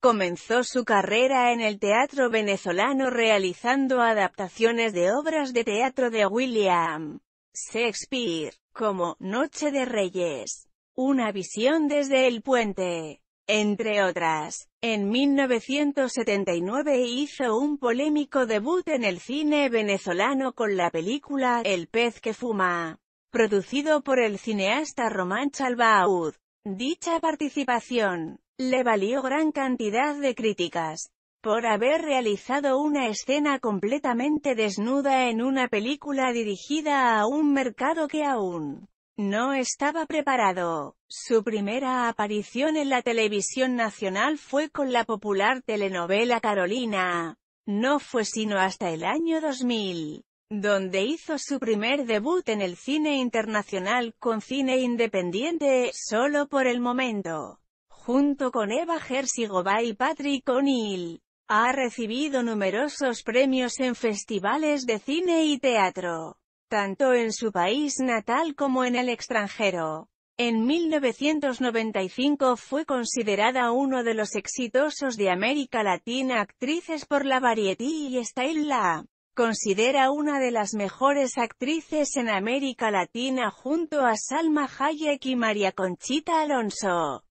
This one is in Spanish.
Comenzó su carrera en el teatro venezolano realizando adaptaciones de obras de teatro de William Shakespeare, como Noche de Reyes, Una visión desde el puente, entre otras. En 1979 hizo un polémico debut en el cine venezolano con la película El pez que fuma, producido por el cineasta Román Chalbaud. Dicha participación le valió gran cantidad de críticas por haber realizado una escena completamente desnuda en una película dirigida a un mercado que aún no estaba preparado. Su primera aparición en la televisión nacional fue con la popular telenovela Carolina. No fue sino hasta el año 2000, donde hizo su primer debut en el cine internacional con cine independiente, solo por el momento junto con Eva Herzigová y Patrick O'Neill. Ha recibido numerosos premios en festivales de cine y teatro, tanto en su país natal como en el extranjero. En 1995 fue considerada uno de los exitosos de América Latina actrices por la Variety y en La considera una de las mejores actrices en América Latina junto a Salma Hayek y María Conchita Alonso.